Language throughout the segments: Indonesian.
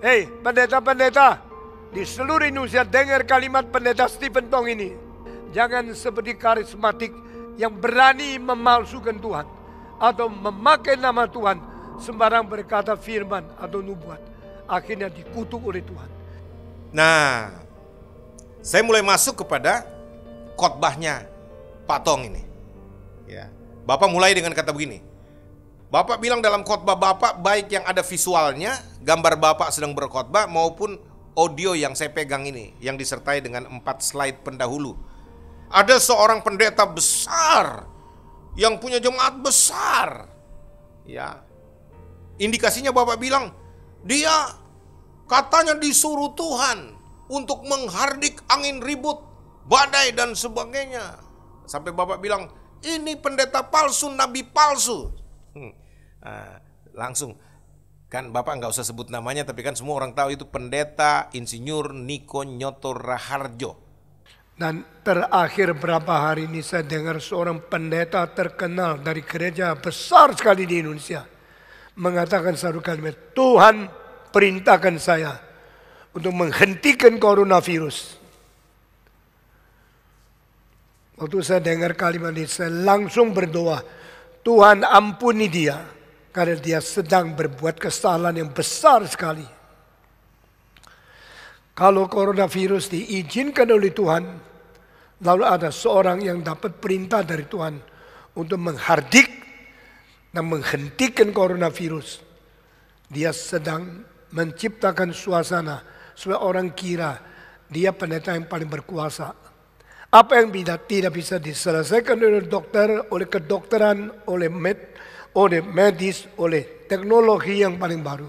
Hei, pendeta-pendeta, di seluruh Indonesia dengar kalimat pendeta Stephen Tong ini. Jangan seperti karismatik yang berani memalsukan Tuhan atau memakai nama Tuhan sembarang berkata firman atau nubuat. Akhirnya dikutuk oleh Tuhan. Nah, saya mulai masuk kepada khotbahnya Pak Tong ini. Ya. Bapak mulai dengan kata begini. Bapak bilang dalam khotbah Bapak baik yang ada visualnya gambar Bapak sedang berkhotbah maupun audio yang saya pegang ini yang disertai dengan empat slide pendahulu. Ada seorang pendeta besar yang punya jemaat besar. Ya. Indikasinya Bapak bilang dia katanya disuruh Tuhan untuk menghardik angin ribut, badai dan sebagainya. Sampai Bapak bilang, ini pendeta palsu, nabi palsu. Hmm. Uh, langsung kan Bapak nggak usah sebut namanya tapi kan semua orang tahu itu pendeta insinyur Niko Nyoto Raharjo. Dan terakhir berapa hari ini saya dengar seorang pendeta terkenal dari gereja besar sekali di Indonesia mengatakan satu kalimat, Tuhan perintahkan saya untuk menghentikan coronavirus. Waktu saya dengar kalimat ini, saya langsung berdoa, Tuhan ampuni dia karena dia sedang berbuat kesalahan yang besar sekali. Kalau coronavirus diizinkan oleh Tuhan, lalu ada seorang yang dapat perintah dari Tuhan untuk menghardik dan menghentikan coronavirus. Dia sedang menciptakan suasana supaya orang kira dia pendeta yang paling berkuasa. Apa yang tidak, tidak bisa diselesaikan oleh dokter, oleh kedokteran, oleh med, oleh medis, oleh teknologi yang paling baru.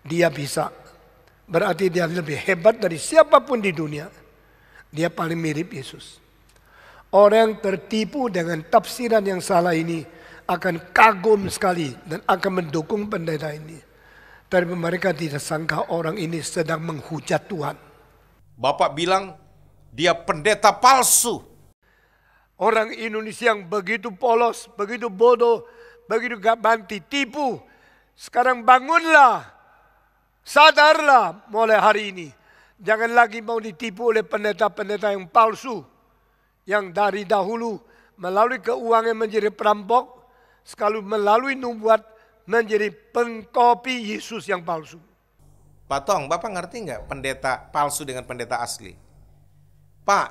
Dia bisa. Berarti dia lebih hebat dari siapapun di dunia. Dia paling mirip Yesus. Orang tertipu dengan tafsiran yang salah ini akan kagum sekali dan akan mendukung pendeta ini. Tapi mereka tidak sangka orang ini sedang menghujat Tuhan. Bapak bilang dia pendeta palsu. Orang Indonesia yang begitu polos, begitu bodoh, begitu banti tipu. Sekarang bangunlah, sadarlah mulai hari ini. Jangan lagi mau ditipu oleh pendeta-pendeta yang palsu. Yang dari dahulu melalui keuangan menjadi perampok. sekalu melalui nubuat menjadi pengkopi Yesus yang palsu. Pak Tong, Bapak ngerti nggak pendeta palsu dengan pendeta asli? Pak,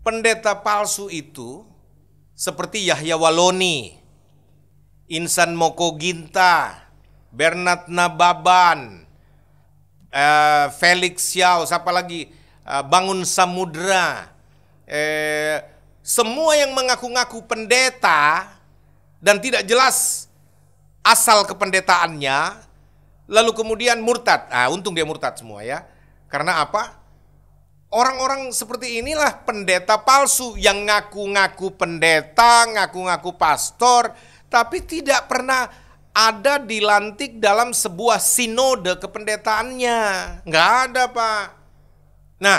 pendeta palsu itu seperti Yahya Waloni. Insan Moko Ginta, Bernard Nababan, uh, Felix Xiao, siapa lagi? Uh, Bangun Samudra. Uh, semua yang mengaku-ngaku pendeta dan tidak jelas asal kependetaannya, lalu kemudian murtad. Ah, untung dia murtad semua ya. Karena apa? Orang-orang seperti inilah pendeta palsu yang ngaku-ngaku pendeta, ngaku-ngaku pastor, tapi tidak pernah ada dilantik dalam sebuah sinode kependetaannya. Nggak ada, Pak. Nah,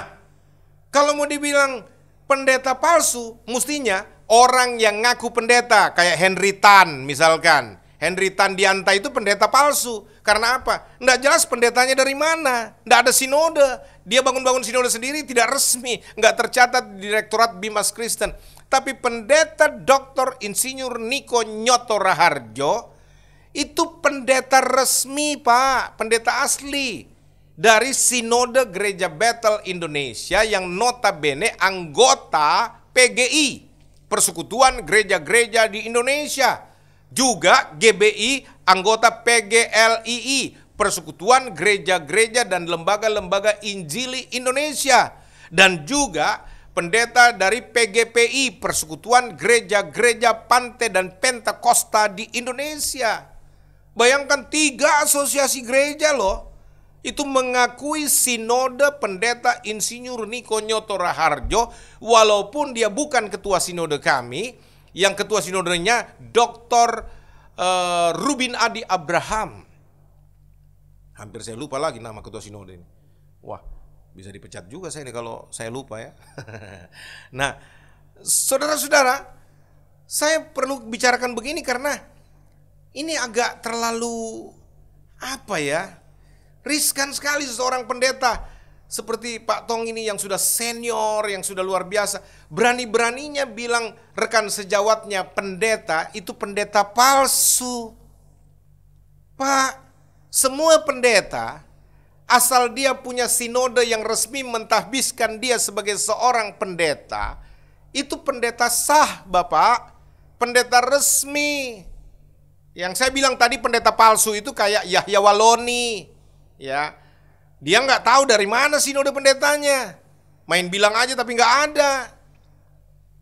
kalau mau dibilang pendeta palsu, mestinya orang yang ngaku pendeta, kayak Henry Tan misalkan. Henry Tan Dianta itu pendeta palsu. Karena apa? Nggak jelas pendetanya dari mana. Nggak ada sinode. Dia bangun-bangun sinode sendiri tidak resmi. Nggak tercatat di Direktorat Bimas Kristen. Tapi pendeta Dr. Insinyur Niko Nyoto Raharjo itu pendeta resmi Pak, pendeta asli dari Sinode Gereja Battle Indonesia yang notabene anggota PGI, Persekutuan Gereja-Gereja di Indonesia. Juga GBI anggota PGLII, Persekutuan Gereja-Gereja dan Lembaga-Lembaga Injili Indonesia. Dan juga pendeta dari PGPI, Persekutuan Gereja-Gereja Pantai dan Pentakosta di Indonesia. Bayangkan tiga asosiasi gereja loh, itu mengakui sinode pendeta insinyur Niko Nyoto Raharjo walaupun dia bukan ketua sinode kami, yang ketua sinodenya Dr. Eh, Rubin Adi Abraham. Hampir saya lupa lagi nama ketua sinode ini. Wah, bisa dipecat juga saya ini kalau saya lupa ya. nah, saudara-saudara, saya perlu bicarakan begini karena ini agak terlalu apa ya? Riskan sekali seorang pendeta seperti Pak Tong ini yang sudah senior, yang sudah luar biasa, berani-beraninya bilang rekan sejawatnya pendeta itu pendeta palsu. Pak, semua pendeta asal dia punya sinode yang resmi mentahbiskan dia sebagai seorang pendeta, itu pendeta sah, Bapak. Pendeta resmi. Yang saya bilang tadi pendeta palsu itu kayak Yahya Waloni, ya. Dia nggak tahu dari mana sinode pendetanya. Main bilang aja tapi nggak ada.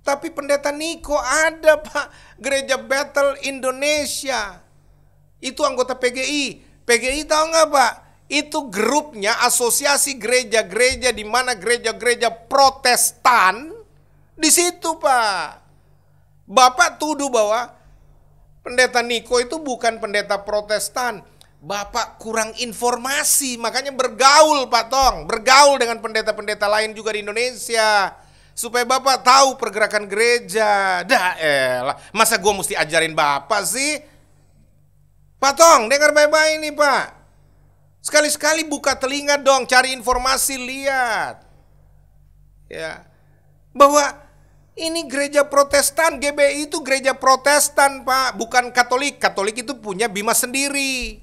Tapi pendeta Niko ada, Pak. Gereja Battle Indonesia. Itu anggota PGI. PGI tahu nggak, Pak? itu grupnya asosiasi gereja-gereja di mana gereja-gereja Protestan di situ, Pak. Bapak tuduh bahwa pendeta Niko itu bukan pendeta Protestan. Bapak kurang informasi, makanya bergaul, Pak Tong. Bergaul dengan pendeta-pendeta lain juga di Indonesia. Supaya Bapak tahu pergerakan gereja. Dah masa gue mesti ajarin Bapak sih? Pak Tong, dengar baik-baik ini Pak Sekali-sekali buka telinga dong, cari informasi, lihat. Ya. Bahwa ini gereja protestan, GBI itu gereja protestan pak, bukan katolik. Katolik itu punya bima sendiri.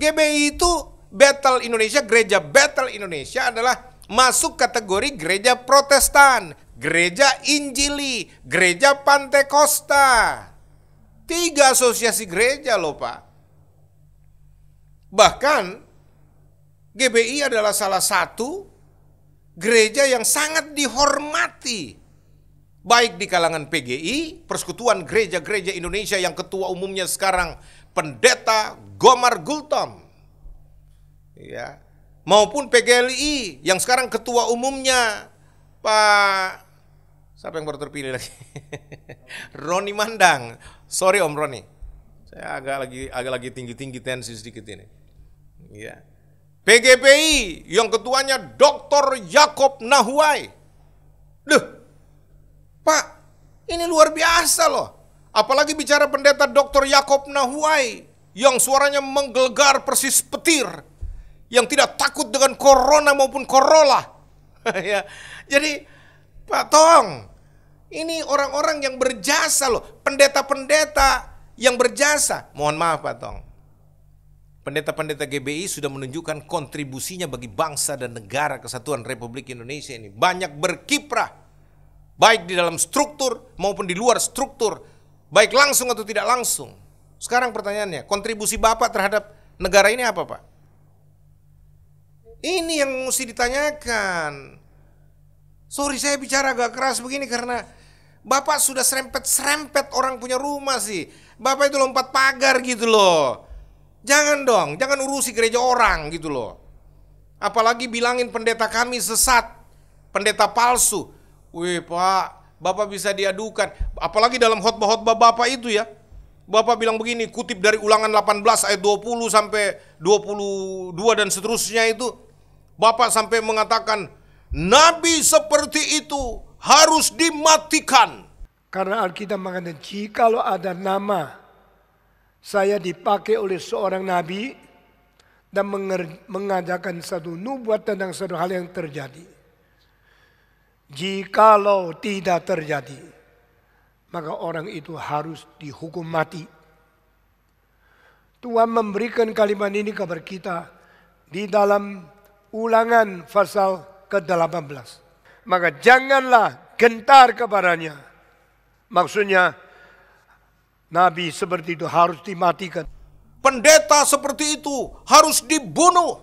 GBI itu Battle Indonesia, gereja Battle Indonesia adalah masuk kategori gereja protestan, gereja Injili, gereja Pantekosta. Tiga asosiasi gereja loh pak. Bahkan GBI adalah salah satu gereja yang sangat dihormati baik di kalangan PGI, persekutuan gereja-gereja Indonesia yang ketua umumnya sekarang pendeta Gomar Gultom. Ya, maupun PGLI yang sekarang ketua umumnya Pak siapa yang baru terpilih lagi? Roni Mandang. Sorry Om Roni. Saya agak lagi agak lagi tinggi-tinggi tensi sedikit ini. Ya. PGPI yang ketuanya Dr. Yakob Nahuai. Duh, Pak, ini luar biasa loh. Apalagi bicara pendeta Dr. Yakob Nahuai yang suaranya menggelegar persis petir. Yang tidak takut dengan corona maupun corolla. ya. Jadi, Pak Tong, ini orang-orang yang berjasa loh. Pendeta-pendeta yang berjasa. Mohon maaf Pak Tong pendeta-pendeta GBI sudah menunjukkan kontribusinya bagi bangsa dan negara kesatuan Republik Indonesia ini. Banyak berkiprah, baik di dalam struktur maupun di luar struktur, baik langsung atau tidak langsung. Sekarang pertanyaannya, kontribusi Bapak terhadap negara ini apa Pak? Ini yang mesti ditanyakan. Sorry saya bicara agak keras begini karena Bapak sudah serempet-serempet orang punya rumah sih. Bapak itu lompat pagar gitu loh. Jangan dong, jangan urusi gereja orang gitu loh. Apalagi bilangin pendeta kami sesat, pendeta palsu. Wih pak, bapak bisa diadukan. Apalagi dalam khotbah-khotbah bapak itu ya. Bapak bilang begini, kutip dari ulangan 18 ayat 20 sampai 22 dan seterusnya itu. Bapak sampai mengatakan, Nabi seperti itu harus dimatikan. Karena Alkitab mengatakan, jika ada nama saya dipakai oleh seorang nabi dan mengajarkan satu nubuat tentang satu hal yang terjadi. Jikalau tidak terjadi, maka orang itu harus dihukum mati. Tuhan memberikan kalimat ini kepada kita di dalam ulangan pasal ke-18. Maka janganlah gentar kepadanya. Maksudnya Nabi seperti itu harus dimatikan. Pendeta seperti itu harus dibunuh.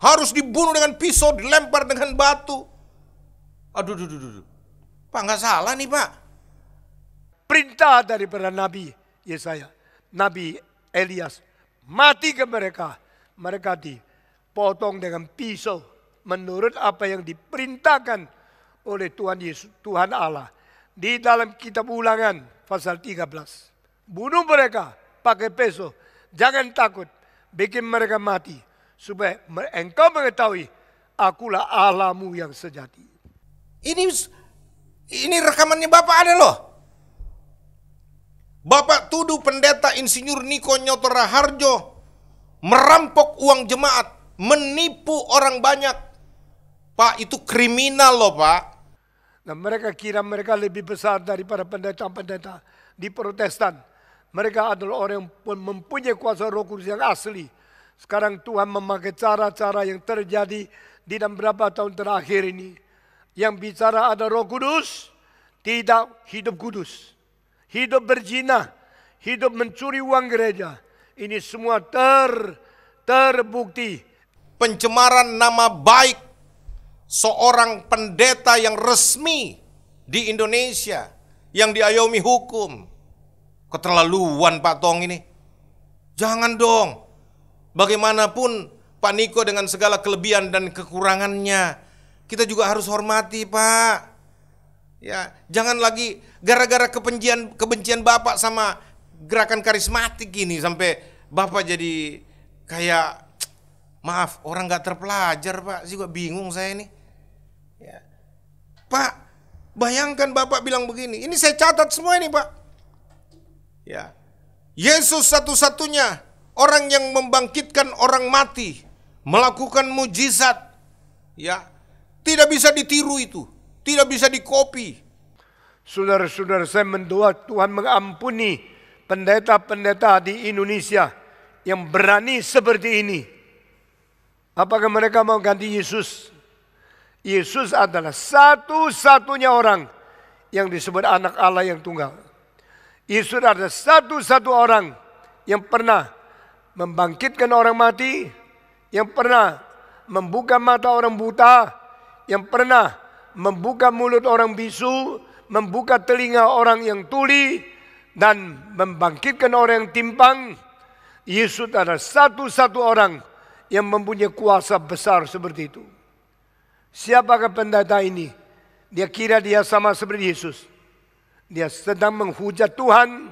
Harus dibunuh dengan pisau, dilempar dengan batu. Aduh, aduh, aduh, aduh. Pak, nggak salah nih, Pak. Perintah daripada Nabi Yesaya, Nabi Elias, mati ke mereka. Mereka dipotong dengan pisau menurut apa yang diperintahkan oleh Tuhan Yesus, Tuhan Allah di dalam kitab ulangan pasal 13. Bunuh mereka pakai peso. Jangan takut. Bikin mereka mati. Supaya engkau mengetahui akulah alamu yang sejati. Ini ini rekamannya Bapak ada loh. Bapak tuduh pendeta insinyur Niko Nyotora Harjo merampok uang jemaat, menipu orang banyak. Pak, itu kriminal loh, Pak. Nah mereka kira mereka lebih besar daripada pendeta-pendeta di protestan. Mereka adalah orang yang mempunyai kuasa roh kudus yang asli. Sekarang Tuhan memakai cara-cara yang terjadi di dalam beberapa tahun terakhir ini. Yang bicara ada roh kudus, tidak hidup kudus. Hidup berzina, hidup mencuri uang gereja. Ini semua ter terbukti. Pencemaran nama baik seorang pendeta yang resmi di Indonesia yang diayomi hukum. Keterlaluan Pak Tong ini. Jangan dong. Bagaimanapun Pak Niko dengan segala kelebihan dan kekurangannya, kita juga harus hormati, Pak. Ya, jangan lagi gara-gara kebencian kebencian Bapak sama gerakan karismatik ini sampai Bapak jadi kayak maaf, orang nggak terpelajar, Pak. sih, juga bingung saya ini. Pak, bayangkan Bapak bilang begini. Ini saya catat semua ini, Pak. Ya. Yesus satu-satunya orang yang membangkitkan orang mati, melakukan mujizat. Ya. Tidak bisa ditiru itu, tidak bisa dikopi. Saudara-saudara saya mendoa Tuhan mengampuni pendeta-pendeta di Indonesia yang berani seperti ini. Apakah mereka mau ganti Yesus? Yesus adalah satu-satunya orang yang disebut anak Allah yang tunggal. Yesus adalah satu-satu orang yang pernah membangkitkan orang mati, yang pernah membuka mata orang buta, yang pernah membuka mulut orang bisu, membuka telinga orang yang tuli, dan membangkitkan orang yang timpang. Yesus adalah satu-satu orang yang mempunyai kuasa besar seperti itu. Siapakah pendeta ini? Dia kira dia sama seperti Yesus. Dia sedang menghujat Tuhan,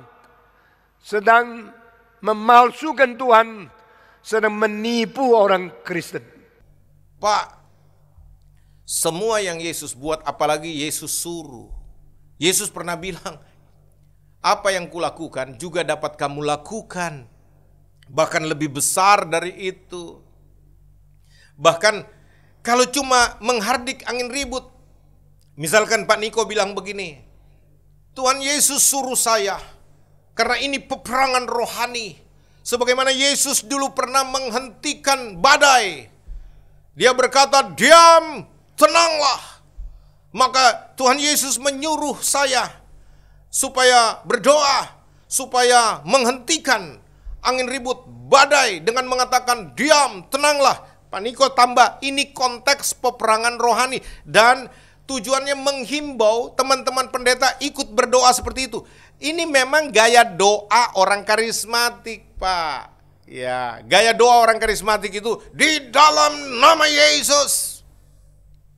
sedang memalsukan Tuhan, sedang menipu orang Kristen. Pak, semua yang Yesus buat apalagi Yesus suruh. Yesus pernah bilang, apa yang kulakukan juga dapat kamu lakukan. Bahkan lebih besar dari itu. Bahkan kalau cuma menghardik angin ribut. Misalkan Pak Niko bilang begini. Tuhan Yesus suruh saya. Karena ini peperangan rohani. Sebagaimana Yesus dulu pernah menghentikan badai. Dia berkata, diam, tenanglah. Maka Tuhan Yesus menyuruh saya supaya berdoa, supaya menghentikan angin ribut badai dengan mengatakan diam, tenanglah, Pak Niko tambah, ini konteks peperangan rohani dan tujuannya menghimbau teman-teman pendeta ikut berdoa seperti itu. Ini memang gaya doa orang karismatik, Pak. Ya, gaya doa orang karismatik itu di dalam nama Yesus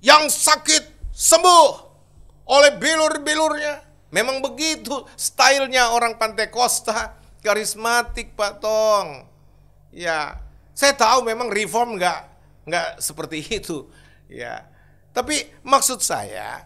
yang sakit sembuh oleh bilur-bilurnya. Memang begitu stylenya orang Pantekosta, karismatik, Pak Tong. Ya, saya tahu memang reform nggak nggak seperti itu, ya. Tapi maksud saya,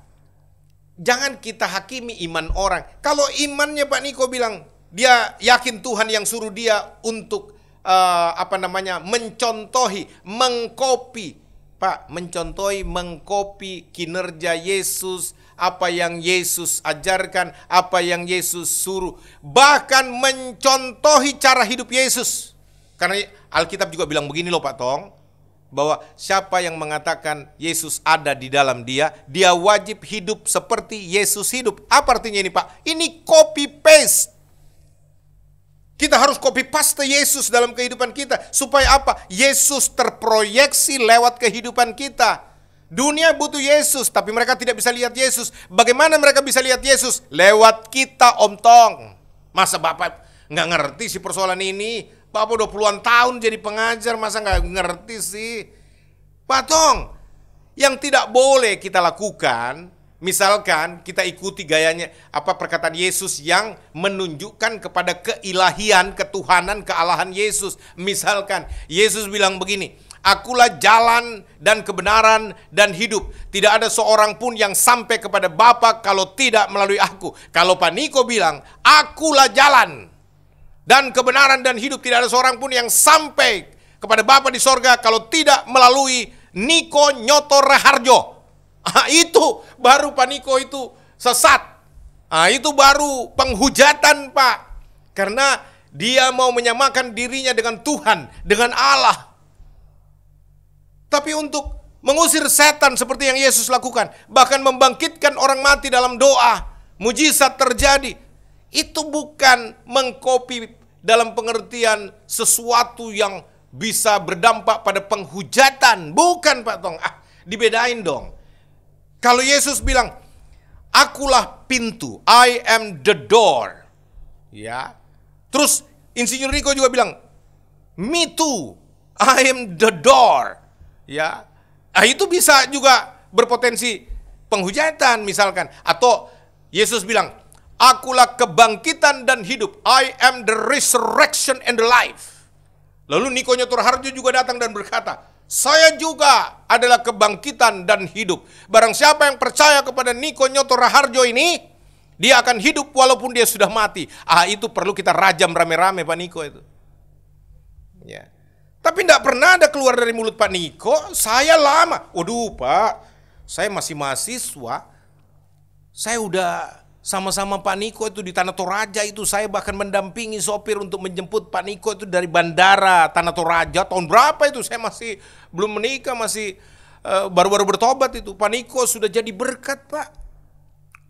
jangan kita hakimi iman orang. Kalau imannya Pak Niko bilang dia yakin Tuhan yang suruh dia untuk uh, apa namanya mencontohi, mengkopi, Pak, mencontohi, mengkopi kinerja Yesus, apa yang Yesus ajarkan, apa yang Yesus suruh, bahkan mencontohi cara hidup Yesus. Karena Alkitab juga bilang begini loh Pak Tong, bahwa siapa yang mengatakan Yesus ada di dalam dia, dia wajib hidup seperti Yesus hidup. Apa artinya ini Pak? Ini copy paste. Kita harus copy paste Yesus dalam kehidupan kita. Supaya apa? Yesus terproyeksi lewat kehidupan kita. Dunia butuh Yesus, tapi mereka tidak bisa lihat Yesus. Bagaimana mereka bisa lihat Yesus? Lewat kita, Om Tong. Masa Bapak nggak ngerti sih persoalan ini? Bapak udah puluhan tahun jadi pengajar, masa nggak ngerti sih? Patong, yang tidak boleh kita lakukan, misalkan kita ikuti gayanya apa perkataan Yesus yang menunjukkan kepada keilahian, ketuhanan, kealahan Yesus. Misalkan Yesus bilang begini, Akulah jalan dan kebenaran dan hidup. Tidak ada seorang pun yang sampai kepada Bapa kalau tidak melalui aku. Kalau Pak Paniko bilang, akulah jalan dan kebenaran dan hidup tidak ada seorang pun yang sampai kepada Bapa di sorga kalau tidak melalui Niko Nyoto Raharjo. Ah, itu baru Pak Niko itu sesat. Ah, itu baru penghujatan Pak. Karena dia mau menyamakan dirinya dengan Tuhan, dengan Allah. Tapi untuk mengusir setan seperti yang Yesus lakukan, bahkan membangkitkan orang mati dalam doa, mujizat terjadi, itu bukan mengkopi dalam pengertian sesuatu yang bisa berdampak pada penghujatan. Bukan Pak Tong. Ah, dibedain dong. Kalau Yesus bilang, akulah pintu, I am the door. Ya. Terus Insinyur Rico juga bilang, me too, I am the door. Ya. Ah, itu bisa juga berpotensi penghujatan misalkan. Atau Yesus bilang, Akulah kebangkitan dan hidup. I am the resurrection and the life. Lalu Nikonya Harjo juga datang dan berkata, saya juga adalah kebangkitan dan hidup. Barang siapa yang percaya kepada Niko Nyoto Raharjo ini, dia akan hidup walaupun dia sudah mati. Ah, itu perlu kita rajam rame-rame Pak Niko itu. Ya. Tapi tidak pernah ada keluar dari mulut Pak Niko, saya lama. Waduh Pak, saya masih mahasiswa, saya udah sama-sama Pak Niko itu di Tanah Toraja itu saya bahkan mendampingi sopir untuk menjemput Pak Niko itu dari bandara Tanah Toraja tahun berapa itu saya masih belum menikah masih baru eh, baru-baru bertobat itu Pak Niko sudah jadi berkat Pak.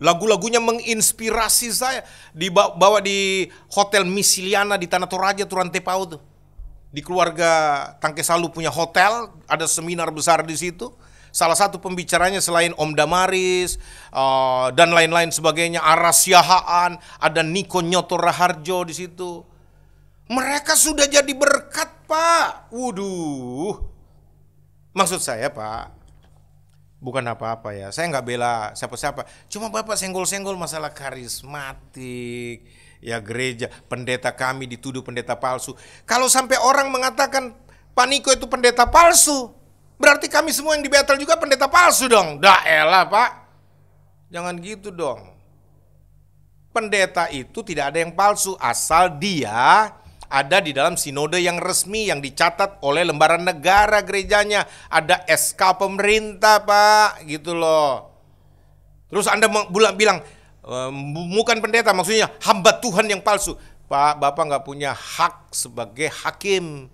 Lagu-lagunya menginspirasi saya dibawa di hotel Misiliana di Tanah Toraja Turan Tepau tuh. Di keluarga Tangke Salu punya hotel, ada seminar besar di situ salah satu pembicaranya selain Om Damaris uh, dan lain-lain sebagainya, Aras Yahaan, ada Niko Nyoto Raharjo di situ. Mereka sudah jadi berkat, Pak. wuduh Maksud saya, Pak, bukan apa-apa ya. Saya nggak bela siapa-siapa. Cuma Bapak senggol-senggol masalah karismatik, ya gereja, pendeta kami dituduh pendeta palsu. Kalau sampai orang mengatakan Pak Niko itu pendeta palsu, Berarti kami semua yang di battle juga pendeta palsu dong. Daelah pak. Jangan gitu dong. Pendeta itu tidak ada yang palsu asal dia ada di dalam sinode yang resmi yang dicatat oleh lembaran negara gerejanya. Ada SK pemerintah pak gitu loh. Terus anda bilang, bukan pendeta maksudnya hamba Tuhan yang palsu. Pak, Bapak nggak punya hak sebagai hakim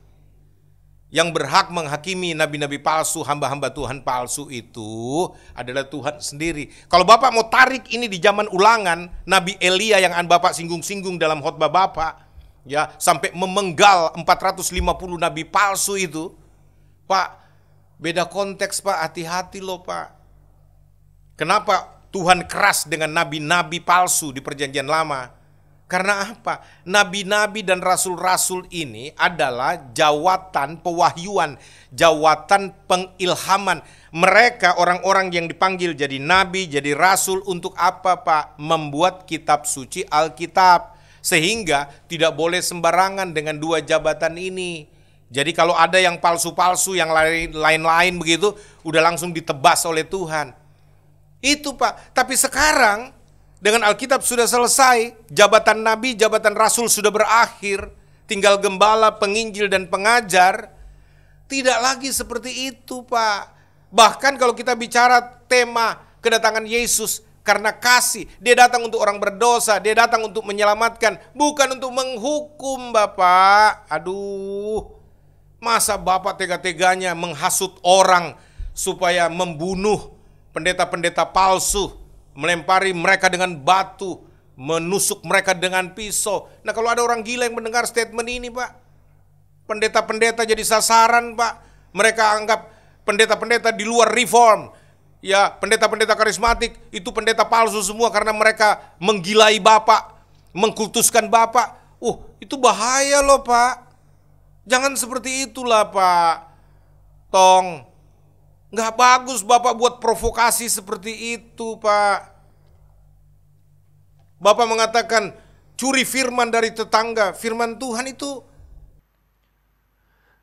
yang berhak menghakimi nabi-nabi palsu, hamba-hamba Tuhan palsu itu adalah Tuhan sendiri. Kalau Bapak mau tarik ini di zaman ulangan, Nabi Elia yang an Bapak singgung-singgung dalam khotbah Bapak, ya sampai memenggal 450 nabi palsu itu, Pak, beda konteks Pak, hati-hati loh Pak. Kenapa Tuhan keras dengan nabi-nabi palsu di perjanjian lama? Karena apa? Nabi-nabi dan rasul-rasul ini adalah jawatan pewahyuan, jawatan pengilhaman. Mereka orang-orang yang dipanggil jadi nabi, jadi rasul untuk apa, Pak? Membuat kitab suci Alkitab. Sehingga tidak boleh sembarangan dengan dua jabatan ini. Jadi kalau ada yang palsu-palsu, yang lain-lain begitu, udah langsung ditebas oleh Tuhan. Itu Pak, tapi sekarang dengan Alkitab sudah selesai, jabatan nabi, jabatan rasul sudah berakhir, tinggal gembala, penginjil, dan pengajar. Tidak lagi seperti itu, Pak. Bahkan kalau kita bicara tema kedatangan Yesus karena kasih, dia datang untuk orang berdosa, dia datang untuk menyelamatkan, bukan untuk menghukum, Bapak. Aduh, masa Bapak tega-teganya menghasut orang supaya membunuh pendeta-pendeta palsu, melempari mereka dengan batu, menusuk mereka dengan pisau. Nah kalau ada orang gila yang mendengar statement ini pak, pendeta-pendeta jadi sasaran pak. Mereka anggap pendeta-pendeta di luar reform, ya pendeta-pendeta karismatik itu pendeta palsu semua karena mereka menggilai bapak, mengkultuskan bapak. Uh itu bahaya loh pak. Jangan seperti itulah pak. Tong, Nggak bagus Bapak buat provokasi seperti itu Pak. Bapak mengatakan curi firman dari tetangga. Firman Tuhan itu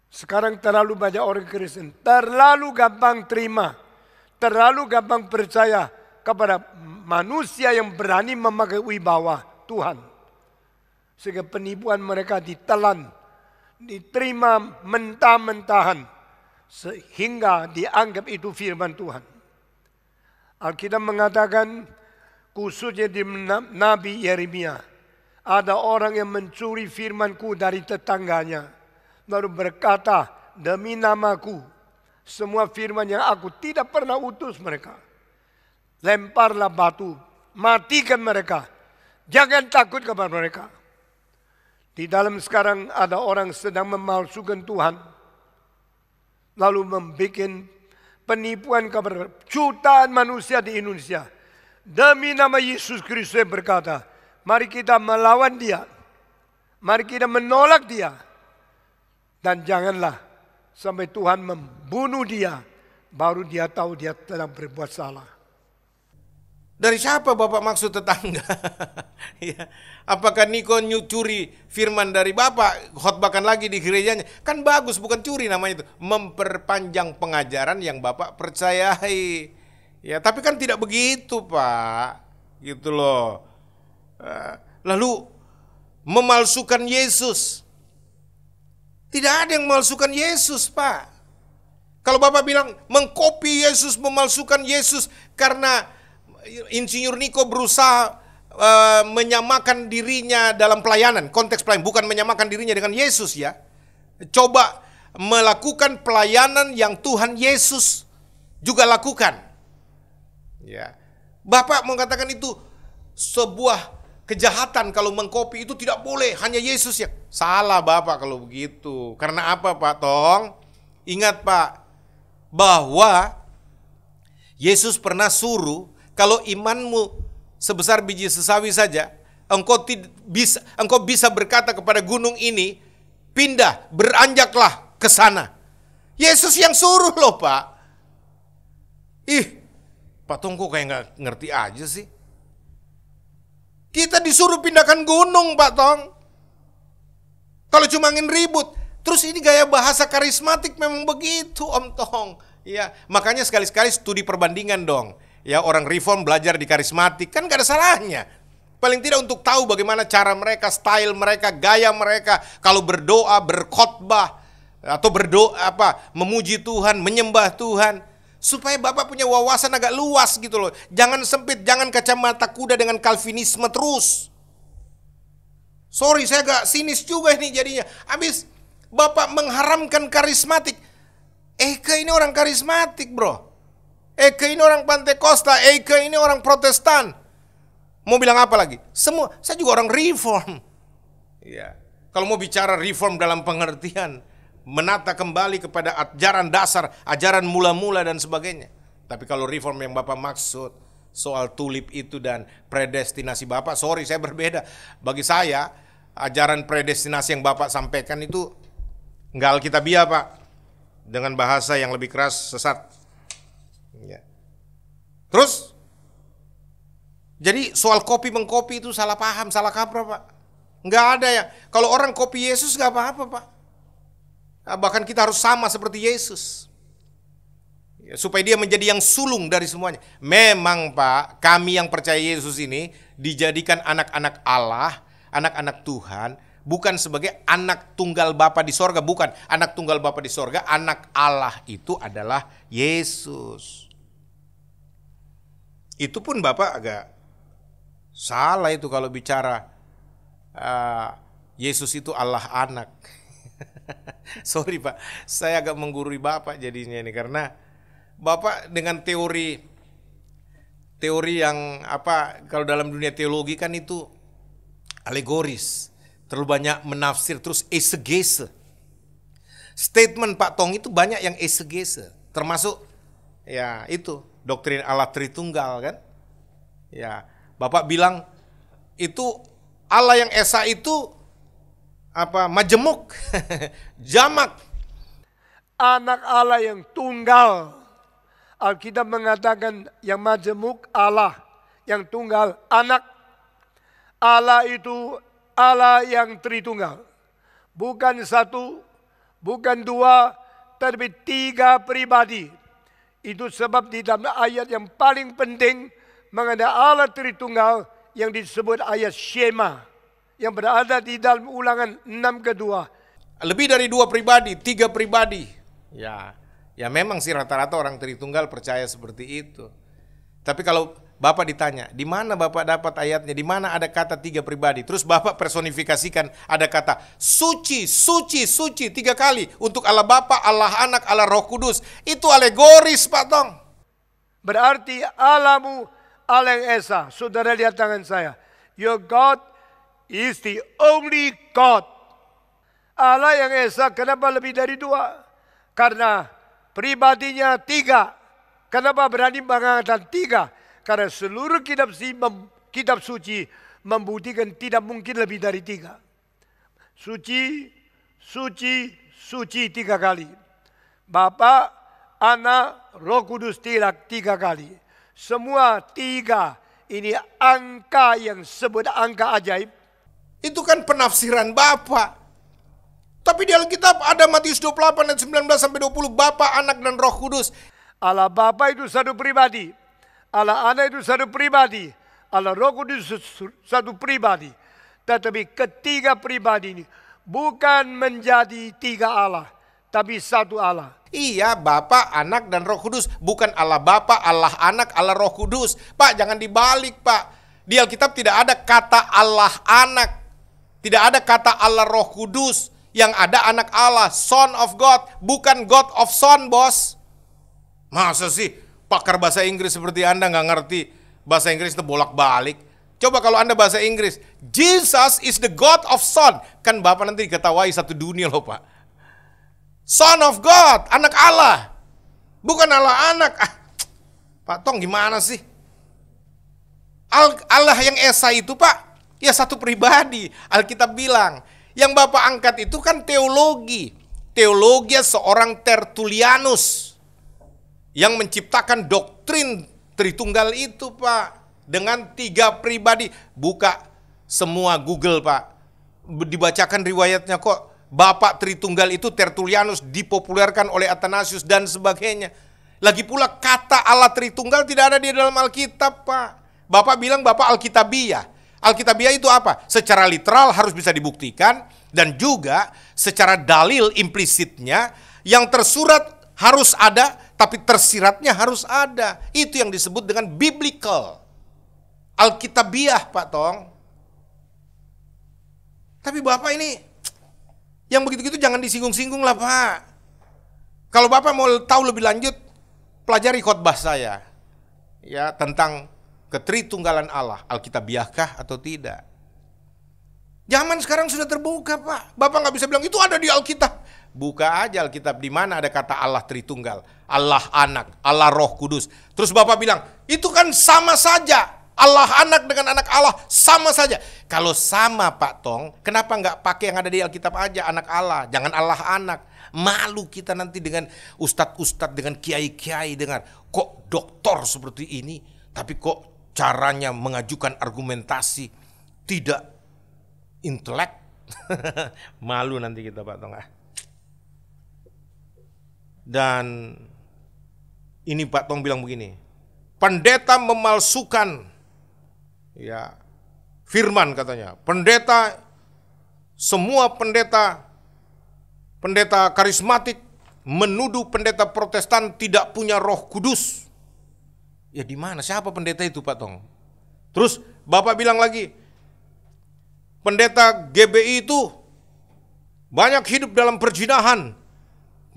sekarang terlalu banyak orang Kristen, terlalu gampang terima, terlalu gampang percaya kepada manusia yang berani memakai wibawa Tuhan. Sehingga penipuan mereka ditelan, diterima mentah-mentahan sehingga dianggap itu firman Tuhan. Alkitab mengatakan khususnya di Nabi Yeremia, ada orang yang mencuri firmanku dari tetangganya, lalu berkata, demi namaku, semua firman yang aku tidak pernah utus mereka. Lemparlah batu, matikan mereka, jangan takut kepada mereka. Di dalam sekarang ada orang sedang memalsukan Tuhan, lalu membuat penipuan kepada jutaan manusia di Indonesia. Demi nama Yesus Kristus yang berkata, mari kita melawan dia. Mari kita menolak dia. Dan janganlah sampai Tuhan membunuh dia. Baru dia tahu dia telah berbuat salah. Dari siapa Bapak maksud tetangga? ya. Apakah Niko nyucuri firman dari Bapak khotbahkan lagi di gerejanya? Kan bagus bukan curi namanya itu. Memperpanjang pengajaran yang Bapak percayai. Ya, tapi kan tidak begitu, Pak. Gitu loh. Eh, lalu memalsukan Yesus. Tidak ada yang memalsukan Yesus, Pak. Kalau Bapak bilang mengkopi Yesus, memalsukan Yesus karena insinyur Niko berusaha uh, menyamakan dirinya dalam pelayanan, konteks pelayanan bukan menyamakan dirinya dengan Yesus ya. Coba melakukan pelayanan yang Tuhan Yesus juga lakukan. Ya. Bapak mengatakan itu sebuah kejahatan kalau mengkopi itu tidak boleh, hanya Yesus ya. Salah Bapak kalau begitu. Karena apa Pak Tong? Ingat Pak, bahwa Yesus pernah suruh kalau imanmu sebesar biji sesawi saja, engkau bisa engkau bisa berkata kepada gunung ini, pindah, beranjaklah ke sana. Yesus yang suruh loh, Pak. Ih, Pak Tungku kayak nggak ngerti aja sih. Kita disuruh pindahkan gunung, Pak Tong. Kalau cuma ingin ribut, terus ini gaya bahasa karismatik memang begitu, Om Tong. Ya makanya sekali-sekali studi perbandingan dong ya orang reform belajar di karismatik kan gak ada salahnya. Paling tidak untuk tahu bagaimana cara mereka, style mereka, gaya mereka kalau berdoa, berkhotbah atau berdoa apa, memuji Tuhan, menyembah Tuhan supaya Bapak punya wawasan agak luas gitu loh. Jangan sempit, jangan kacamata kuda dengan Calvinisme terus. Sorry, saya agak sinis juga ini jadinya. Habis Bapak mengharamkan karismatik. Eh ke ini orang karismatik, bro ke ini orang Pantekosta, ke ini orang Protestan. Mau bilang apa lagi? Semua, saya juga orang reform. Ya. Kalau mau bicara reform dalam pengertian menata kembali kepada ajaran dasar, ajaran mula-mula dan sebagainya. Tapi kalau reform yang Bapak maksud soal tulip itu dan predestinasi Bapak, sorry saya berbeda. Bagi saya, ajaran predestinasi yang Bapak sampaikan itu nggak alkitabiah Pak. Dengan bahasa yang lebih keras, sesat. Terus jadi soal kopi mengkopi itu salah paham, salah kaprah pak. Enggak ada ya. Kalau orang kopi Yesus nggak apa-apa pak. Nah, bahkan kita harus sama seperti Yesus. Ya, supaya dia menjadi yang sulung dari semuanya. Memang pak, kami yang percaya Yesus ini dijadikan anak-anak Allah, anak-anak Tuhan, bukan sebagai anak tunggal Bapa di sorga, bukan. Anak tunggal Bapa di sorga, anak Allah itu adalah Yesus. Itu pun Bapak agak salah itu kalau bicara uh, Yesus itu Allah anak. Sorry Pak, saya agak menggurui Bapak jadinya ini karena Bapak dengan teori teori yang apa kalau dalam dunia teologi kan itu alegoris, terlalu banyak menafsir terus esegese. Statement Pak Tong itu banyak yang esegese, termasuk ya itu doktrin Allah Tritunggal kan? Ya, Bapak bilang itu Allah yang esa itu apa majemuk jamak anak Allah yang tunggal Alkitab mengatakan yang majemuk Allah yang tunggal anak Allah itu Allah yang tritunggal bukan satu bukan dua tapi tiga pribadi itu sebab di dalam ayat yang paling penting mengenai Allah Tritunggal yang disebut ayat Shema yang berada di dalam ulangan 6 kedua. Lebih dari dua pribadi, tiga pribadi. Ya, ya memang sih rata-rata orang Tritunggal percaya seperti itu. Tapi kalau Bapak ditanya, di mana Bapak dapat ayatnya? Di mana ada kata tiga pribadi? Terus Bapak personifikasikan ada kata suci, suci, suci tiga kali untuk Allah Bapa, Allah Anak, Allah Roh Kudus. Itu alegoris, Pak Tong. Berarti Alamu Aleng Esa. Saudara lihat tangan saya. Your God is the only God. Allah yang Esa kenapa lebih dari dua? Karena pribadinya tiga. Kenapa berani mengatakan tiga? Karena seluruh kitab, kitab suci membuktikan tidak mungkin lebih dari tiga. Suci, suci, suci tiga kali. Bapak, Anak, Roh Kudus tidak tiga kali. Semua tiga ini angka yang sebut angka ajaib. Itu kan penafsiran Bapak. Tapi di Alkitab ada Matius 28 dan 19 sampai 20 Bapak, Anak dan Roh Kudus. Allah Bapak itu satu pribadi. Allah anak itu satu pribadi, Allah Roh Kudus satu pribadi. Tetapi ketiga pribadi ini bukan menjadi tiga Allah, tapi satu Allah. Iya, Bapak, Anak, dan Roh Kudus. Bukan Allah Bapak, Allah Anak, Allah Roh Kudus. Pak, jangan dibalik, Pak. Di Alkitab tidak ada kata Allah Anak. Tidak ada kata Allah Roh Kudus. Yang ada anak Allah, Son of God. Bukan God of Son, bos. Masa sih? pakar bahasa Inggris seperti Anda nggak ngerti bahasa Inggris itu bolak-balik. Coba kalau Anda bahasa Inggris, Jesus is the God of Son. Kan Bapak nanti diketawai satu dunia loh Pak. Son of God, anak Allah. Bukan Allah anak. Ah, Pak Tong gimana sih? Allah yang Esa itu Pak, ya satu pribadi. Alkitab bilang, yang Bapak angkat itu kan teologi. Teologi seorang Tertulianus yang menciptakan doktrin Tritunggal itu, Pak. Dengan tiga pribadi. Buka semua Google, Pak. Dibacakan riwayatnya kok. Bapak Tritunggal itu tertulianus dipopulerkan oleh Athanasius dan sebagainya. Lagi pula kata Allah Tritunggal tidak ada di dalam Alkitab, Pak. Bapak bilang Bapak Alkitabiah. Alkitabiah itu apa? Secara literal harus bisa dibuktikan dan juga secara dalil implisitnya yang tersurat harus ada, tapi tersiratnya harus ada. Itu yang disebut dengan biblical. Alkitabiah, Pak Tong. Tapi Bapak ini, yang begitu begitu jangan disinggung-singgung lah, Pak. Kalau Bapak mau tahu lebih lanjut, pelajari khotbah saya. Ya, tentang ketritunggalan Allah, Alkitabiahkah atau tidak. Zaman sekarang sudah terbuka, Pak. Bapak nggak bisa bilang, itu ada di Alkitab. Buka aja Alkitab di mana ada kata Allah Tritunggal, Allah Anak, Allah Roh Kudus. Terus Bapak bilang, itu kan sama saja. Allah anak dengan anak Allah sama saja. Kalau sama Pak Tong, kenapa nggak pakai yang ada di Alkitab aja anak Allah, jangan Allah anak. Malu kita nanti dengan ustadz-ustadz, dengan kiai-kiai, dengan kok doktor seperti ini, tapi kok caranya mengajukan argumentasi tidak intelek. Malu nanti kita Pak Tong. ah dan ini Pak Tong bilang begini, pendeta memalsukan ya firman katanya. Pendeta semua pendeta pendeta karismatik menuduh pendeta Protestan tidak punya Roh Kudus. Ya di mana? Siapa pendeta itu Pak Tong? Terus Bapak bilang lagi, pendeta GBI itu banyak hidup dalam perjinahan,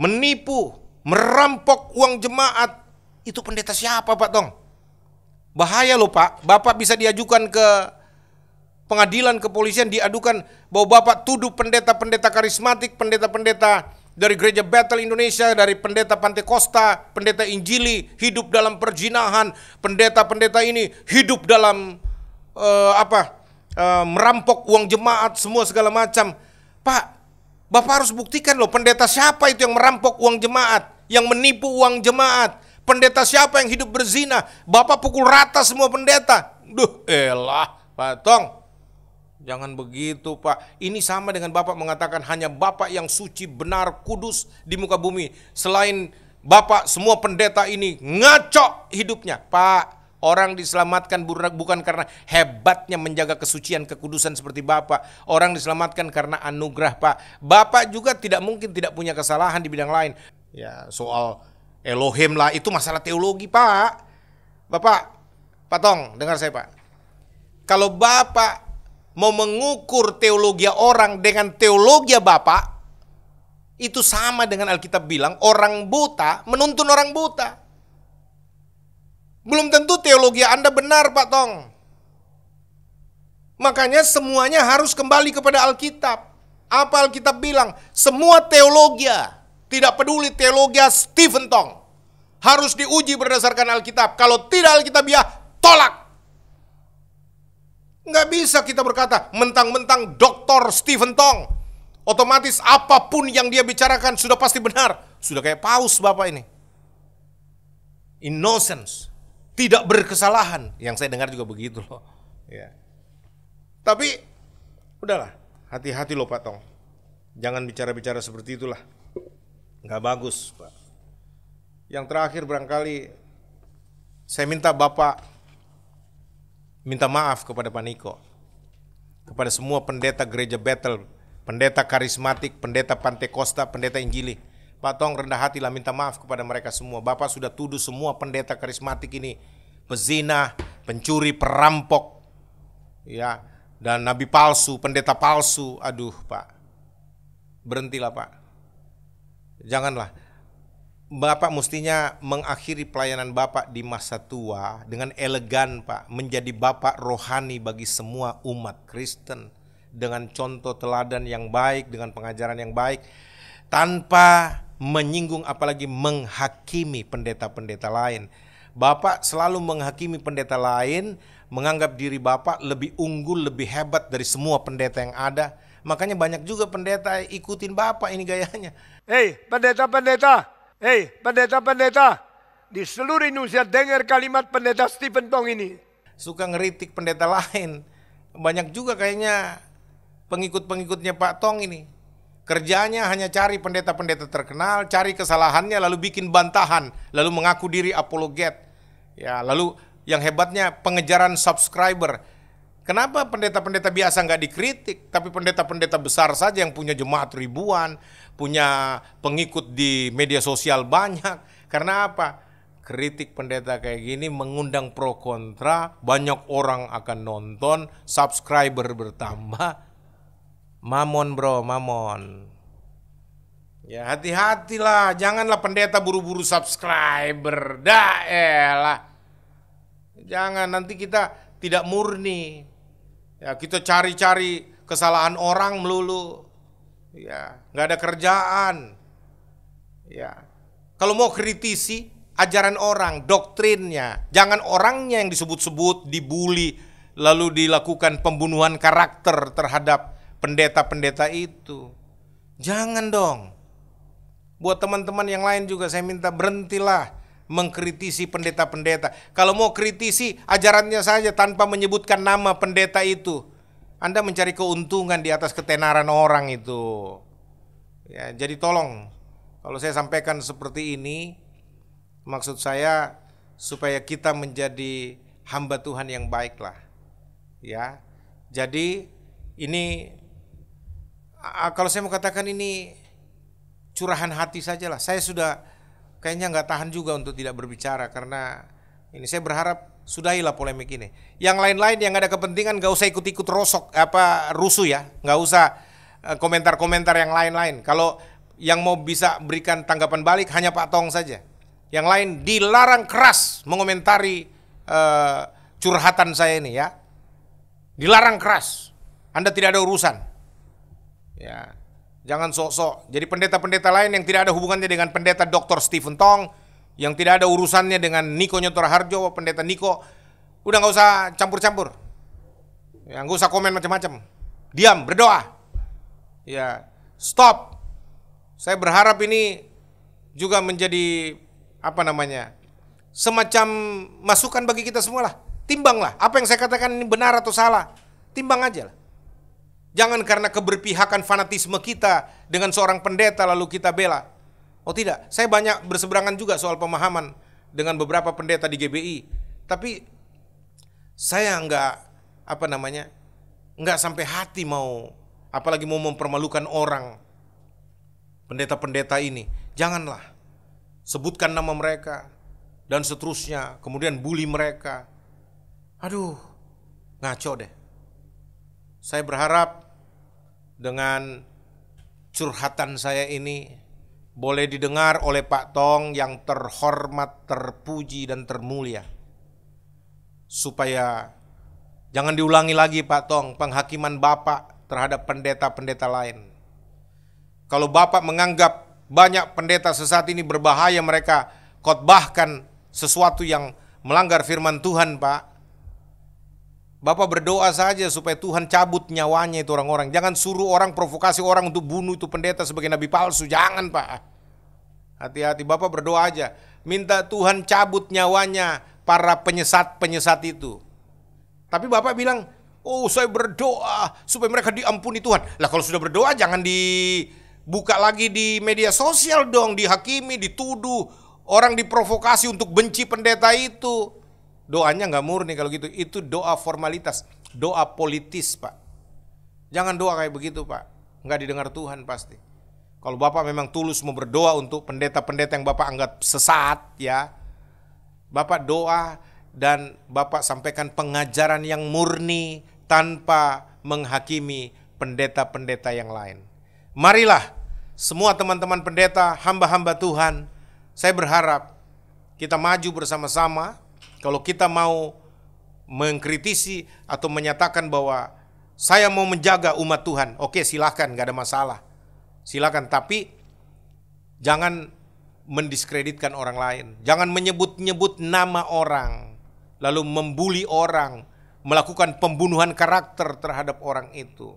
menipu, merampok uang jemaat. Itu pendeta siapa Pak Tong? Bahaya loh Pak, Bapak bisa diajukan ke pengadilan kepolisian diadukan bahwa Bapak tuduh pendeta-pendeta karismatik, pendeta-pendeta dari gereja Battle Indonesia, dari pendeta Pantekosta, pendeta Injili hidup dalam perjinahan, pendeta-pendeta ini hidup dalam uh, apa? Uh, merampok uang jemaat semua segala macam. Pak, Bapak harus buktikan loh pendeta siapa itu yang merampok uang jemaat, yang menipu uang jemaat, pendeta siapa yang hidup berzina, Bapak pukul rata semua pendeta. Duh, elah, Pak Tong. Jangan begitu, Pak. Ini sama dengan Bapak mengatakan hanya Bapak yang suci, benar, kudus di muka bumi. Selain Bapak, semua pendeta ini ngaco hidupnya. Pak, Orang diselamatkan bukan karena hebatnya menjaga kesucian, kekudusan seperti Bapak. Orang diselamatkan karena anugerah, Pak. Bapak juga tidak mungkin tidak punya kesalahan di bidang lain. Ya, soal Elohim lah, itu masalah teologi, Pak. Bapak, Pak Tong, dengar saya, Pak. Kalau Bapak mau mengukur teologi orang dengan teologi Bapak, itu sama dengan Alkitab bilang, orang buta menuntun orang buta. Belum tentu teologi Anda benar, Pak Tong. Makanya semuanya harus kembali kepada Alkitab. Apa Alkitab bilang? Semua teologi, tidak peduli teologi Stephen Tong, harus diuji berdasarkan Alkitab. Kalau tidak Alkitab ya, tolak. Nggak bisa kita berkata, mentang-mentang Dr. Stephen Tong, otomatis apapun yang dia bicarakan sudah pasti benar. Sudah kayak paus Bapak ini. Innocence tidak berkesalahan. Yang saya dengar juga begitu loh. Ya. Tapi udahlah, hati-hati loh Pak Tong. Jangan bicara-bicara seperti itulah. Nggak bagus, Pak. Yang terakhir barangkali saya minta Bapak minta maaf kepada Pak Niko. Kepada semua pendeta gereja Battle, pendeta karismatik, pendeta Pantekosta, pendeta Injili Pak Tong rendah lah minta maaf kepada mereka semua. Bapak sudah tuduh semua pendeta karismatik ini pezina, pencuri, perampok. Ya, dan nabi palsu, pendeta palsu. Aduh, Pak. Berhentilah, Pak. Janganlah. Bapak mestinya mengakhiri pelayanan Bapak di masa tua dengan elegan, Pak, menjadi bapak rohani bagi semua umat Kristen dengan contoh teladan yang baik, dengan pengajaran yang baik tanpa menyinggung apalagi menghakimi pendeta-pendeta lain. Bapak selalu menghakimi pendeta lain, menganggap diri Bapak lebih unggul, lebih hebat dari semua pendeta yang ada. Makanya banyak juga pendeta ikutin Bapak ini gayanya. Hei, pendeta-pendeta. Hei, pendeta-pendeta. Di seluruh Indonesia dengar kalimat pendeta Stephen Tong ini. Suka ngeritik pendeta lain. Banyak juga kayaknya pengikut-pengikutnya Pak Tong ini Kerjanya hanya cari pendeta-pendeta terkenal, cari kesalahannya, lalu bikin bantahan, lalu mengaku diri apologet. Ya, lalu yang hebatnya pengejaran subscriber. Kenapa pendeta-pendeta biasa nggak dikritik, tapi pendeta-pendeta besar saja yang punya jemaat ribuan, punya pengikut di media sosial banyak. Karena apa? Kritik pendeta kayak gini mengundang pro kontra, banyak orang akan nonton, subscriber bertambah Mamon bro, mamon. Ya hati-hatilah, janganlah pendeta buru-buru subscriber. daelah. Jangan nanti kita tidak murni. Ya kita cari-cari kesalahan orang melulu. Ya, nggak ada kerjaan. Ya. Kalau mau kritisi ajaran orang, doktrinnya, jangan orangnya yang disebut-sebut, dibully, lalu dilakukan pembunuhan karakter terhadap pendeta-pendeta itu. Jangan dong. Buat teman-teman yang lain juga saya minta berhentilah mengkritisi pendeta-pendeta. Kalau mau kritisi ajarannya saja tanpa menyebutkan nama pendeta itu. Anda mencari keuntungan di atas ketenaran orang itu. Ya, jadi tolong kalau saya sampaikan seperti ini maksud saya supaya kita menjadi hamba Tuhan yang baiklah. Ya. Jadi ini kalau saya mau katakan ini curahan hati sajalah. Saya sudah kayaknya nggak tahan juga untuk tidak berbicara karena ini saya berharap sudahilah polemik ini. Yang lain-lain yang ada kepentingan nggak usah ikut-ikut rosok apa rusuh ya, nggak usah eh, komentar-komentar yang lain-lain. Kalau yang mau bisa berikan tanggapan balik hanya Pak Tong saja. Yang lain dilarang keras mengomentari uh, curhatan saya ini ya. Dilarang keras. Anda tidak ada urusan. Ya. Jangan sok-sok. Jadi pendeta-pendeta lain yang tidak ada hubungannya dengan pendeta Dr. Stephen Tong, yang tidak ada urusannya dengan Niko Nyotor Harjo, pendeta Niko, udah nggak usah campur-campur. Ya, nggak usah komen macam-macam. Diam, berdoa. Ya, stop. Saya berharap ini juga menjadi apa namanya? semacam masukan bagi kita semua lah. timbang lah apa yang saya katakan ini benar atau salah. Timbang aja lah. Jangan karena keberpihakan fanatisme kita dengan seorang pendeta lalu kita bela. Oh tidak, saya banyak berseberangan juga soal pemahaman dengan beberapa pendeta di GBI. Tapi saya nggak apa namanya nggak sampai hati mau apalagi mau mempermalukan orang pendeta-pendeta ini. Janganlah sebutkan nama mereka dan seterusnya, kemudian bully mereka. Aduh, ngaco deh. Saya berharap dengan curhatan saya ini boleh didengar oleh Pak Tong yang terhormat, terpuji, dan termulia. Supaya jangan diulangi lagi Pak Tong penghakiman Bapak terhadap pendeta-pendeta lain. Kalau Bapak menganggap banyak pendeta sesat ini berbahaya mereka kotbahkan sesuatu yang melanggar firman Tuhan Pak, Bapak berdoa saja supaya Tuhan cabut nyawanya itu orang-orang. Jangan suruh orang provokasi orang untuk bunuh itu pendeta sebagai nabi palsu. Jangan Pak. Hati-hati Bapak berdoa aja. Minta Tuhan cabut nyawanya para penyesat-penyesat itu. Tapi Bapak bilang, oh saya berdoa supaya mereka diampuni Tuhan. Lah kalau sudah berdoa jangan dibuka lagi di media sosial dong. Dihakimi, dituduh. Orang diprovokasi untuk benci pendeta itu. Doanya nggak murni kalau gitu. Itu doa formalitas, doa politis, Pak. Jangan doa kayak begitu, Pak. Nggak didengar Tuhan pasti. Kalau Bapak memang tulus mau berdoa untuk pendeta-pendeta yang Bapak anggap sesat, ya. Bapak doa dan Bapak sampaikan pengajaran yang murni tanpa menghakimi pendeta-pendeta yang lain. Marilah semua teman-teman pendeta, hamba-hamba Tuhan, saya berharap kita maju bersama-sama kalau kita mau mengkritisi atau menyatakan bahwa saya mau menjaga umat Tuhan, oke silahkan, gak ada masalah. Silahkan, tapi jangan mendiskreditkan orang lain. Jangan menyebut-nyebut nama orang, lalu membuli orang, melakukan pembunuhan karakter terhadap orang itu.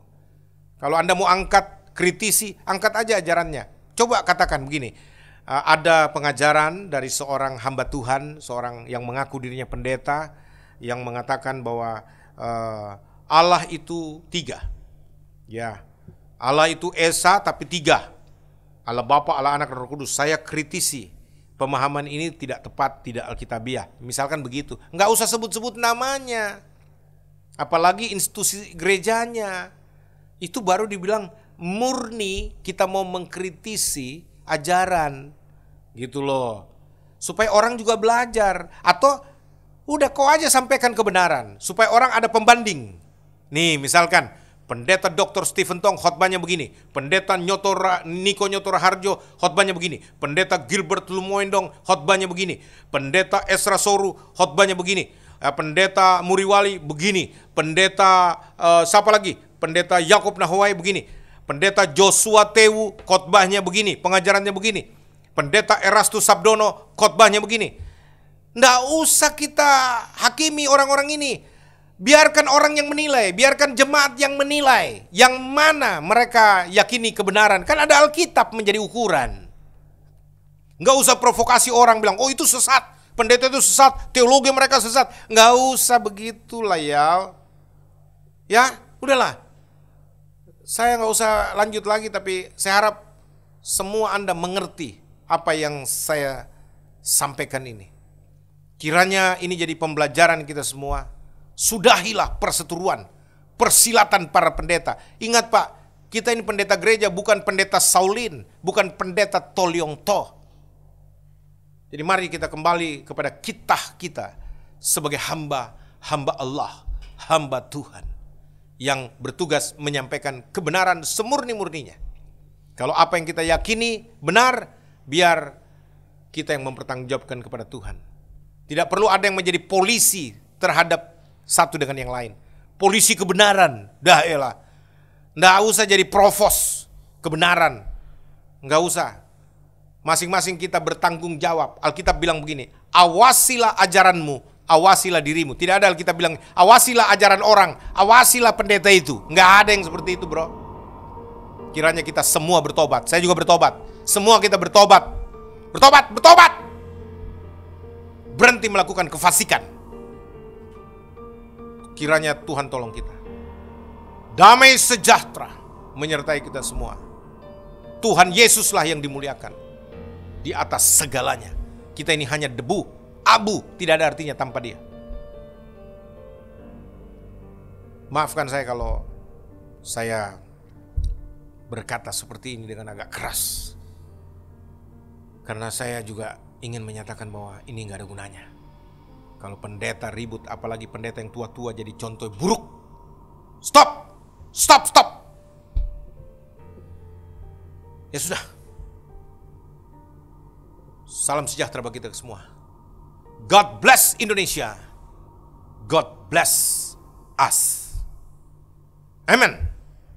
Kalau Anda mau angkat, kritisi, angkat aja ajarannya. Coba katakan begini, Eh, ada pengajaran dari seorang hamba Tuhan, seorang yang mengaku dirinya pendeta, yang mengatakan bahwa eh, Allah itu tiga. Ya, Allah itu Esa tapi tiga. Allah Bapa, Allah Anak, Roh Kudus. Saya kritisi pemahaman ini tidak tepat, tidak alkitabiah. Misalkan begitu. Nggak usah sebut-sebut namanya. Apalagi institusi gerejanya. Itu baru dibilang murni kita mau mengkritisi ajaran gitu loh supaya orang juga belajar atau udah kau aja sampaikan kebenaran supaya orang ada pembanding nih misalkan pendeta Dr. Stephen Tong khotbahnya begini pendeta Nyotora, Niko Nyotora Harjo khotbahnya begini pendeta Gilbert Lumoendong khotbahnya begini pendeta Esra Soru khotbahnya begini eh, pendeta Muriwali begini pendeta uh, siapa lagi pendeta Yakub Nahwai begini Pendeta Joshua Tewu khotbahnya begini, pengajarannya begini. Pendeta Erastus Sabdono khotbahnya begini. Nggak usah kita hakimi orang-orang ini. Biarkan orang yang menilai, biarkan jemaat yang menilai. Yang mana mereka yakini kebenaran. Kan ada Alkitab menjadi ukuran. Nggak usah provokasi orang bilang, oh itu sesat. Pendeta itu sesat, teologi mereka sesat. Nggak usah begitulah ya. Ya, udahlah saya nggak usah lanjut lagi tapi saya harap semua Anda mengerti apa yang saya sampaikan ini. Kiranya ini jadi pembelajaran kita semua. Sudahilah perseteruan, persilatan para pendeta. Ingat Pak, kita ini pendeta gereja bukan pendeta Saulin, bukan pendeta Toliongto. Jadi mari kita kembali kepada kitah kita sebagai hamba, hamba Allah, hamba Tuhan yang bertugas menyampaikan kebenaran semurni-murninya. Kalau apa yang kita yakini benar, biar kita yang mempertanggungjawabkan kepada Tuhan. Tidak perlu ada yang menjadi polisi terhadap satu dengan yang lain. Polisi kebenaran, dah elah. Nggak usah jadi provos kebenaran. Nggak usah. Masing-masing kita bertanggung jawab. Alkitab bilang begini, awasilah ajaranmu awasilah dirimu. Tidak ada kita bilang, awasilah ajaran orang, awasilah pendeta itu. Enggak ada yang seperti itu, bro. Kiranya kita semua bertobat. Saya juga bertobat. Semua kita bertobat. Bertobat, bertobat. Berhenti melakukan kefasikan. Kiranya Tuhan tolong kita. Damai sejahtera menyertai kita semua. Tuhan Yesuslah yang dimuliakan. Di atas segalanya. Kita ini hanya debu abu, tidak ada artinya tanpa dia. Maafkan saya kalau saya berkata seperti ini dengan agak keras. Karena saya juga ingin menyatakan bahwa ini nggak ada gunanya. Kalau pendeta ribut, apalagi pendeta yang tua-tua jadi contoh buruk. Stop! Stop, stop! Ya sudah. Salam sejahtera bagi kita semua. God bless Indonesia. God bless us. Amen.